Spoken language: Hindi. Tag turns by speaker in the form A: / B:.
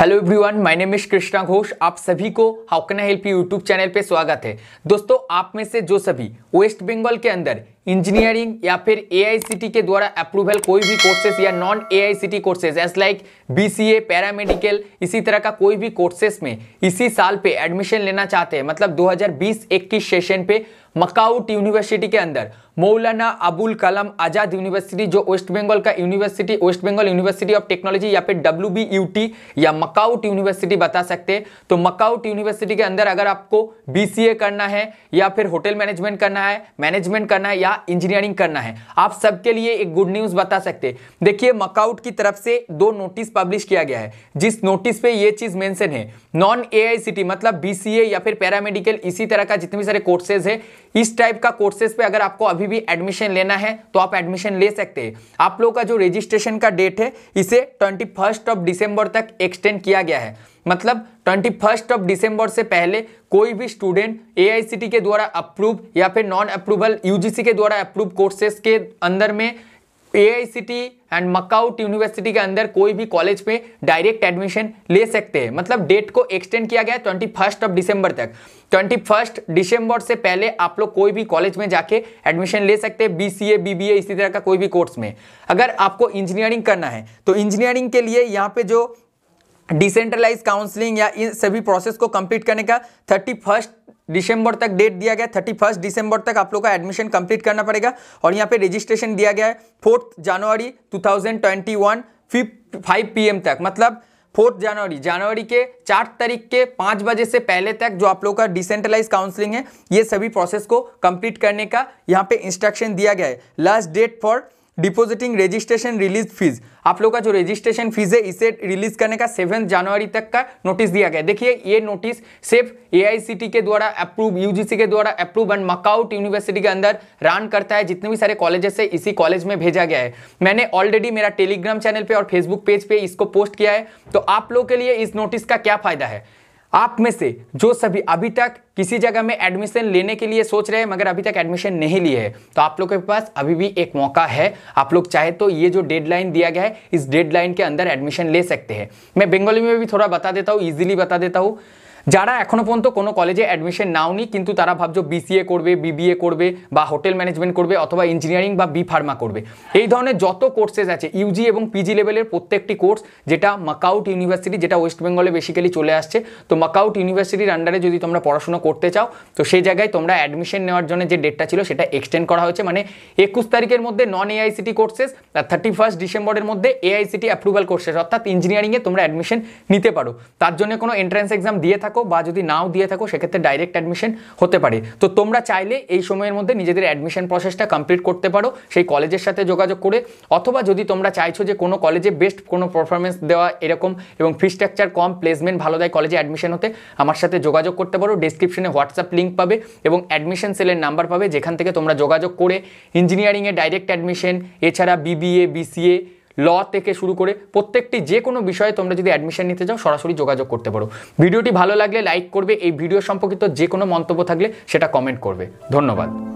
A: hello everyone my name is Krishna Ghosh आप सभी को how can I help you YouTube channel पे स्वागत है दोस्तों आप में से जो सभी वेस्ट बंगाल के अंदर इंजीनियरिंग या फिर ए के द्वारा अप्रूवल कोई भी कोर्सेज या non A courses as like B C A paramedical इसी तरह का कोई भी कोर्सेज में इसी साल पे एडमिशन लेना चाहते हैं मतलब 2020-21 सेशन पे मकाउट यूनिवर्सिटी के अंदर मौलाना अबुल कलाम आज़ाद यूनिवर्सिटी जो वेस्ट बंगाल का university West Bengal university of technology या फिर डब्ल्यू या मकाउट यूनिवर्सिटी बता सकते हैं तो मकाउट यूनिवर्सिटी के अंदर अगर आपको बीसीए करना है या फिर होटल मैनेजमेंट करना है मैनेजमेंट करना है या इंजीनियरिंग करना है आप सबके लिए एक गुड न्यूज बता सकते देखिए मकाउट की तरफ से दो नोटिस पब्लिश किया गया है जिस नोटिस पे ये चीज मेंशन है नॉन ए मतलब बीसीए या फिर पैरामेडिकल इसी तरह का जितने सारे कोर्सेज है इस टाइप का कोर्सेज पे अगर आपको अभी भी एडमिशन लेना है तो आप एडमिशन ले सकते हैं आप लोगों का जो रजिस्ट्रेशन का डेट है इसे ट्वेंटी ऑफ डिसंबर तक एक्सटेंड एक्सटेंड किया गया है मतलब ट्वेंटी फर्स्ट ऑफ डिसम्बर से पहले कोई भी स्टूडेंट ए के द्वारा अप्रूव या फिर नॉन अप्रूवल यू के द्वारा अप्रूव कोर्सेस के अंदर में ए एंड मकाउट यूनिवर्सिटी के अंदर कोई भी कॉलेज में डायरेक्ट एडमिशन ले सकते हैं मतलब डेट को एक्सटेंड किया गया ट्वेंटी फर्स्ट ऑफ दिसंबर तक ट्वेंटी फर्स्ट दिसंबर से पहले आप लोग कोई भी कॉलेज में जाके एडमिशन ले सकते हैं B C A B B A इसी तरह का कोई भी कोर्स में अगर आपको इंजीनियरिंग करना है तो इंजीनियरिंग के लिए यहाँ पे जो डिसेंट्रलाइज काउंसलिंग या इन सभी प्रोसेस को कंप्लीट करने का थर्टी फर्स्ट दिसंबर तक डेट दिया गया थर्टी फर्स्ट दिसंबर तक आप लोग का एडमिशन कंप्लीट करना पड़ेगा और यहाँ पे रजिस्ट्रेशन दिया गया है फोर्थ जनवरी 2021 फिफ्थ फाइव पी तक मतलब फोर्थ जनवरी जनवरी के चार तारीख के पाँच बजे से पहले तक जो आप लोग का डिसेंट्रलाइज काउंसलिंग है ये सभी प्रोसेस को कंप्लीट करने का यहाँ पे इंस्ट्रक्शन दिया गया है last date for depositing registration release fees आप लोग का जो रजिस्ट्रेशन फीस है इसे रिलीज करने का सेवन जनवरी तक का नोटिस दिया गया देखिए ये नोटिस सिर्फ ए के द्वारा अप्रूव यूजीसी के द्वारा अप्रूव एंड मकाउट यूनिवर्सिटी के अंदर रन करता है जितने भी सारे कॉलेजेस है इसी कॉलेज में भेजा गया है मैंने ऑलरेडी मेरा टेलीग्राम चैनल पर और फेसबुक पेज पे इसको पोस्ट किया है तो आप लोग के लिए इस नोटिस का क्या फायदा है आप में से जो सभी अभी तक किसी जगह में एडमिशन लेने के लिए सोच रहे हैं मगर अभी तक एडमिशन नहीं लिए है तो आप लोगों के पास अभी भी एक मौका है आप लोग चाहे तो ये जो डेडलाइन दिया गया है इस डेडलाइन के अंदर एडमिशन ले सकते हैं मैं बंगाली में भी थोड़ा बता देता हूँ ईजिली बता देता हूँ যারা এখনো পর্যন্ত কোনো কলেজে অ্যাডমিশন নাওনি কিন্তু তারা ভাবছো বিসিএ করবে বিবিএ করবে বা হোটেল ম্যানেজমেন্ট করবে অথবা ইঞ্জিনিয়ারিং বা বি ফার্মা করবে এই ধরনের যত কোর্সেস আছে ইউজি এবং পিজি লেভেলের প্রত্যেকটি কোর্স যেটা মাকাউট ইউনিভার্সিটি যেটা ওয়েস্ট বেঙ্গলে বেসিক্যালি চলে আসছে তো মাকাউট ইউনিভার্সিটির আন্ডারে যদি তোমরা পড়াশোনা করতে চাও তো সেই জায়গায় তোমরা অ্যাডমিশন নেওয়ার জন্য যে ডেটটা ছিল সেটা এক্সটেন্ড করা হয়েছে মানে একুশ তারিখের মধ্যে নন এআইসিটি কোর্সেস আর থার্টি ফার্স্ট ডিসেম্বরের মধ্যে এআইসিটি অ্যাপ্রুভাল কোর্সেস অর্থাৎ ইঞ্জিনিয়ারিংয়ে তোমরা অ্যাডমিশন নিতে পারো তার জন্য কোনো এন্ট্রান্স এক্সাম দিয়ে থাকো থাকো বা যদি নাও দিয়ে থাকো সেক্ষেত্রে ডাইরেক্ট অ্যাডমিশন হতে পারে তো তোমরা চাইলে এই সময়ের মধ্যে নিজেদের অ্যাডমিশন প্রসেসটা কমপ্লিট করতে পারো সেই কলেজের সাথে যোগাযোগ করে অথবা যদি তোমরা চাইছো যে কোনো কলেজে বেস্ট কোনো পারফরমেন্স দেওয়া এরকম এবং ফি স্ট্রাকচার কম প্লেসমেন্ট ভালো দেয় কলেজে অ্যাডমিশন হতে আমার সাথে যোগাযোগ করতে পারো ডিসক্রিপশনে হোয়াটসঅ্যাপ লিঙ্ক পাবে এবং অ্যাডমিশন সেলের নাম্বার পাবে যেখান থেকে তোমরা যোগাযোগ করে ইঞ্জিনিয়ারিংয়ে ডাইরেক্ট অ্যাডমিশন এছাড়া বিবিএ বিসিএ ল থেকে শুরু করে প্রত্যেকটি যে কোনো বিষয়ে তোমরা যদি অ্যাডমিশন নিতে চাও সরাসরি যোগাযোগ করতে পারো ভিডিওটি ভালো লাগলে লাইক করবে এই ভিডিও সম্পর্কিত যে কোনো মন্তব্য থাকলে সেটা কমেন্ট করবে ধন্যবাদ